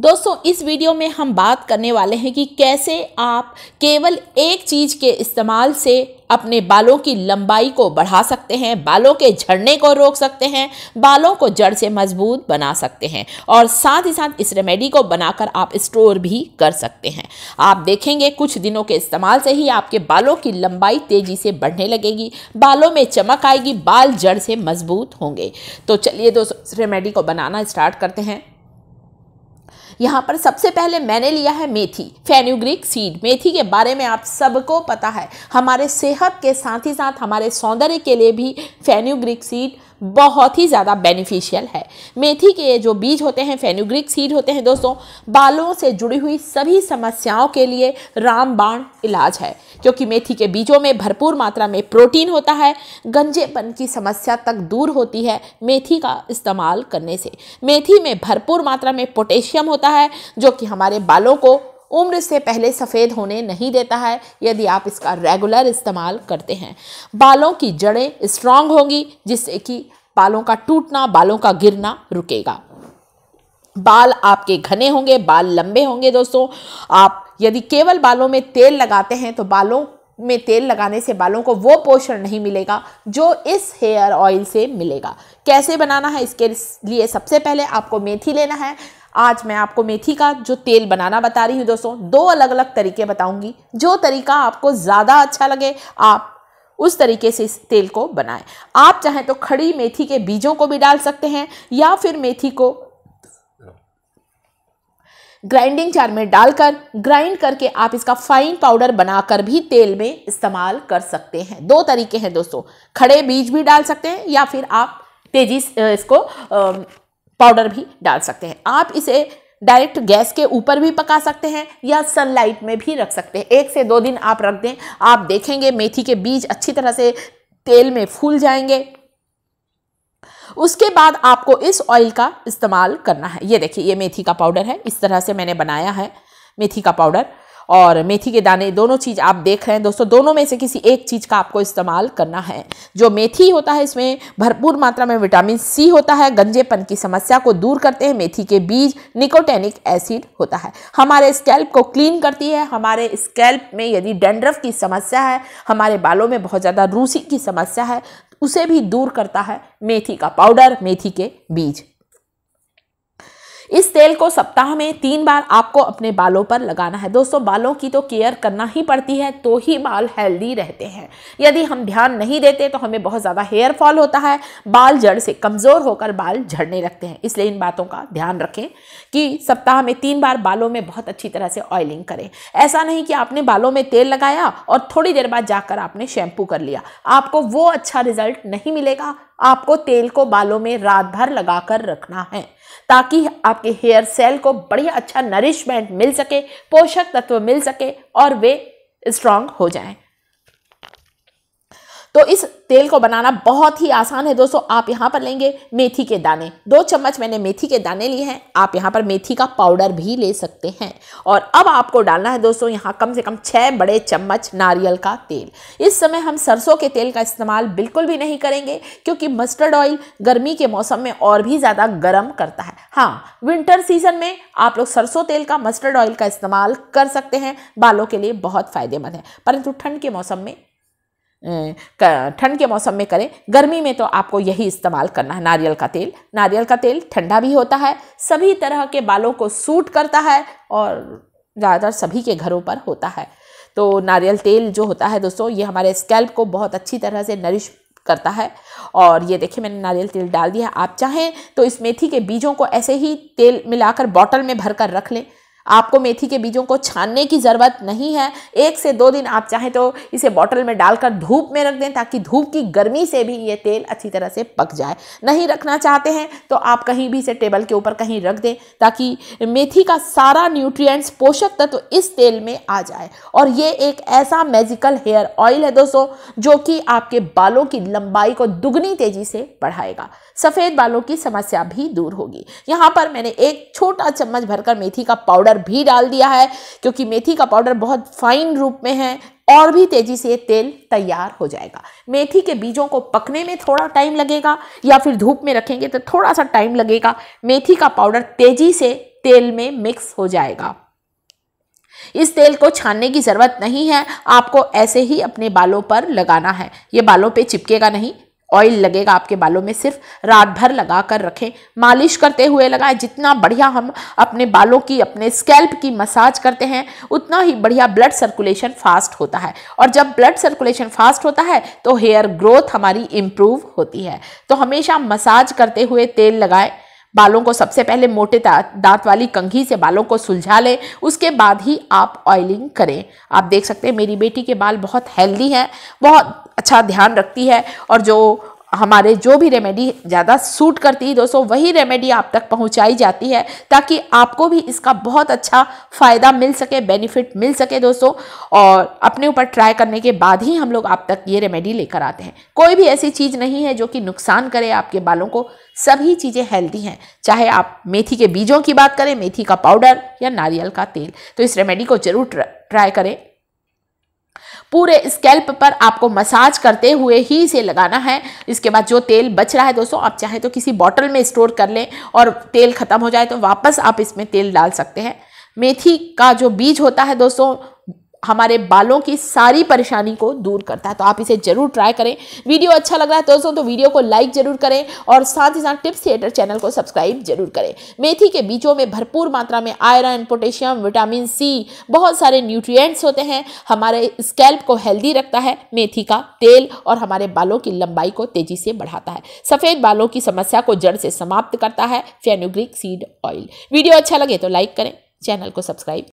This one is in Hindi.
दोस्तों इस वीडियो में हम बात करने वाले हैं कि कैसे आप केवल एक चीज़ के इस्तेमाल से अपने बालों की लंबाई को बढ़ा सकते हैं बालों के झड़ने को रोक सकते हैं बालों को जड़ से मजबूत बना सकते हैं और साथ ही साथ इस रेमेडी को बनाकर आप स्टोर भी कर सकते हैं आप देखेंगे कुछ दिनों के इस्तेमाल से ही आपके बालों की लंबाई तेज़ी से बढ़ने लगेगी बालों में चमक आएगी बाल जड़ से मजबूत होंगे तो चलिए दोस्तों इस रेमेडी को बनाना स्टार्ट करते हैं यहाँ पर सबसे पहले मैंने लिया है मेथी फेन्यूग्रिक सीड मेथी के बारे में आप सबको पता है हमारे सेहत के साथ ही साथ हमारे सौंदर्य के लिए भी फेन्यूग्रिक सीड बहुत ही ज़्यादा बेनिफिशियल है मेथी के जो बीज होते हैं फेनुग्रिक सीड होते हैं दोस्तों बालों से जुड़ी हुई सभी समस्याओं के लिए रामबाण इलाज है क्योंकि मेथी के बीजों में भरपूर मात्रा में प्रोटीन होता है गंजेपन की समस्या तक दूर होती है मेथी का इस्तेमाल करने से मेथी में भरपूर मात्रा में पोटेशियम होता है जो कि हमारे बालों को उम्र से पहले सफ़ेद होने नहीं देता है यदि आप इसका रेगुलर इस्तेमाल करते हैं बालों की जड़ें स्ट्रांग होंगी जिससे कि बालों का टूटना बालों का गिरना रुकेगा बाल आपके घने होंगे बाल लंबे होंगे दोस्तों आप यदि केवल बालों में तेल लगाते हैं तो बालों में तेल लगाने से बालों को वो पोषण नहीं मिलेगा जो इस हेयर ऑयल से मिलेगा कैसे बनाना है इसके लिए सबसे पहले आपको मेथी लेना है आज मैं आपको मेथी का जो तेल बनाना बता रही हूँ दोस्तों दो अलग अलग तरीके बताऊंगी जो तरीका आपको ज़्यादा अच्छा लगे आप उस तरीके से इस तेल को बनाएं आप चाहें तो खड़ी मेथी के बीजों को भी डाल सकते हैं या फिर मेथी को ग्राइंडिंग चार में डालकर ग्राइंड करके आप इसका फाइन पाउडर बनाकर भी तेल में इस्तेमाल कर सकते हैं दो तरीके हैं दोस्तों खड़े बीज भी डाल सकते हैं या फिर आप तेजी इसको पाउडर भी डाल सकते हैं आप इसे डायरेक्ट गैस के ऊपर भी पका सकते हैं या सनलाइट में भी रख सकते हैं एक से दो दिन आप रख दें आप देखेंगे मेथी के बीज अच्छी तरह से तेल में फूल जाएंगे उसके बाद आपको इस ऑयल का इस्तेमाल करना है ये देखिए ये मेथी का पाउडर है इस तरह से मैंने बनाया है मेथी का पाउडर और मेथी के दाने दोनों चीज़ आप देख रहे हैं दोस्तों दोनों में से किसी एक चीज़ का आपको इस्तेमाल करना है जो मेथी होता है इसमें भरपूर मात्रा में विटामिन सी होता है गंजेपन की समस्या को दूर करते हैं मेथी के बीज निकोटेनिक एसिड होता है हमारे स्कैल्प को क्लीन करती है हमारे स्कैल्प में यदि डेंड्रफ की समस्या है हमारे बालों में बहुत ज़्यादा रूसी की समस्या है उसे भी दूर करता है मेथी का पाउडर मेथी के बीज इस तेल को सप्ताह में तीन बार आपको अपने बालों पर लगाना है दोस्तों बालों की तो केयर करना ही पड़ती है तो ही बाल हेल्दी रहते हैं यदि हम ध्यान नहीं देते तो हमें बहुत ज़्यादा हेयर फॉल होता है बाल जड़ से कमज़ोर होकर बाल झड़ने लगते हैं इसलिए इन बातों का ध्यान रखें कि सप्ताह में तीन बार बालों में बहुत अच्छी तरह से ऑयलिंग करें ऐसा नहीं कि आपने बालों में तेल लगाया और थोड़ी देर बाद जाकर आपने शैम्पू कर लिया आपको वो अच्छा रिजल्ट नहीं मिलेगा आपको तेल को बालों में रात भर लगा कर रखना है ताकि आपके हेयर सेल को बढ़िया अच्छा नरिशमेंट मिल सके पोषक तत्व मिल सके और वे स्ट्रांग हो जाएं तो इस तेल को बनाना बहुत ही आसान है दोस्तों आप यहाँ पर लेंगे मेथी के दाने दो चम्मच मैंने मेथी के दाने लिए हैं आप यहाँ पर मेथी का पाउडर भी ले सकते हैं और अब आपको डालना है दोस्तों यहाँ कम से कम छः बड़े चम्मच नारियल का तेल इस समय हम सरसों के तेल का इस्तेमाल बिल्कुल भी नहीं करेंगे क्योंकि मस्टर्ड ऑयल गर्मी के मौसम में और भी ज़्यादा गर्म करता है हाँ विंटर सीजन में आप लोग सरसों तेल का मस्टर्ड ऑयल का इस्तेमाल कर सकते हैं बालों के लिए बहुत फ़ायदेमंद है परंतु ठंड के मौसम में ठंड के मौसम में करें गर्मी में तो आपको यही इस्तेमाल करना है नारियल का तेल नारियल का तेल ठंडा भी होता है सभी तरह के बालों को सूट करता है और ज़्यादातर सभी के घरों पर होता है तो नारियल तेल जो होता है दोस्तों ये हमारे स्कैल्प को बहुत अच्छी तरह से नरिश करता है और ये देखिए मैंने नारियल तेल डाल दिया आप चाहें तो इस मेथी के बीजों को ऐसे ही तेल मिलाकर बॉटल में भर कर रख लें आपको मेथी के बीजों को छानने की ज़रूरत नहीं है एक से दो दिन आप चाहें तो इसे बॉटल में डालकर धूप में रख दें ताकि धूप की गर्मी से भी ये तेल अच्छी तरह से पक जाए नहीं रखना चाहते हैं तो आप कहीं भी इसे टेबल के ऊपर कहीं रख दें ताकि मेथी का सारा न्यूट्रियट्स पोषक तत्व तो इस तेल में आ जाए और ये एक ऐसा मैजिकल हेयर ऑयल है दोस्तों जो कि आपके बालों की लंबाई को दुगनी तेजी से बढ़ाएगा सफ़ेद बालों की समस्या भी दूर होगी यहाँ पर मैंने एक छोटा चम्मच भरकर मेथी का पाउडर पाउडर भी डाल दिया है क्योंकि मेथी का पाउडर बहुत फाइन रूप में है और भी तेज़ी से तेल तैयार हो जाएगा मेथी के बीजों को पकने में थोड़ा टाइम लगेगा या फिर धूप में रखेंगे तो थोड़ा सा टाइम लगेगा मेथी का पाउडर तेज़ी से तेल में मिक्स हो जाएगा इस तेल को छानने की ज़रूरत नहीं है आपको ऐसे ही अपने बालों पर लगाना है ये बालों पे चिपकेगा नहीं ऑयल लगेगा आपके बालों में सिर्फ रात भर लगा कर रखें मालिश करते हुए लगाएं जितना बढ़िया हम अपने बालों की अपने स्कैल्प की मसाज करते हैं उतना ही बढ़िया ब्लड सर्कुलेशन फास्ट होता है और जब ब्लड सर्कुलेशन फास्ट होता है तो हेयर ग्रोथ हमारी इम्प्रूव होती है तो हमेशा मसाज करते हुए तेल लगाएं बालों को सबसे पहले मोटे दांत वाली कंघी से बालों को सुलझा लें उसके बाद ही आप ऑयलिंग करें आप देख सकते हैं मेरी बेटी के बाल बहुत हेल्दी हैं बहुत अच्छा ध्यान रखती है और जो हमारे जो भी रेमेडी ज़्यादा सूट करती है दोस्तों वही रेमेडी आप तक पहुंचाई जाती है ताकि आपको भी इसका बहुत अच्छा फ़ायदा मिल सके बेनिफिट मिल सके दोस्तों और अपने ऊपर ट्राई करने के बाद ही हम लोग आप तक ये रेमेडी लेकर आते हैं कोई भी ऐसी चीज़ नहीं है जो कि नुकसान करे आपके बालों को सभी चीज़ें हेल्दी हैं चाहे आप मेथी के बीजों की बात करें मेथी का पाउडर या नारियल का तेल तो इस रेमेडी को जरूर ट्राई करें पूरे स्कैल्प पर आपको मसाज करते हुए ही इसे लगाना है इसके बाद जो तेल बच रहा है दोस्तों आप चाहे तो किसी बॉटल में स्टोर कर लें और तेल ख़त्म हो जाए तो वापस आप इसमें तेल डाल सकते हैं मेथी का जो बीज होता है दोस्तों हमारे बालों की सारी परेशानी को दूर करता है तो आप इसे जरूर ट्राई करें वीडियो अच्छा लग रहा है दोस्तों तो वीडियो को लाइक जरूर करें और साथ ही साथ टिप्स थिएटर चैनल को सब्सक्राइब जरूर करें मेथी के बीजों में भरपूर मात्रा में आयरन पोटेशियम विटामिन सी बहुत सारे न्यूट्रिएंट्स होते हैं हमारे स्कैल्प को हेल्दी रखता है मेथी का तेल और हमारे बालों की लंबाई को तेजी से बढ़ाता है सफ़ेद बालों की समस्या को जड़ से समाप्त करता है फेनुग्रिक सीड ऑयल वीडियो अच्छा लगे तो लाइक करें चैनल को सब्सक्राइब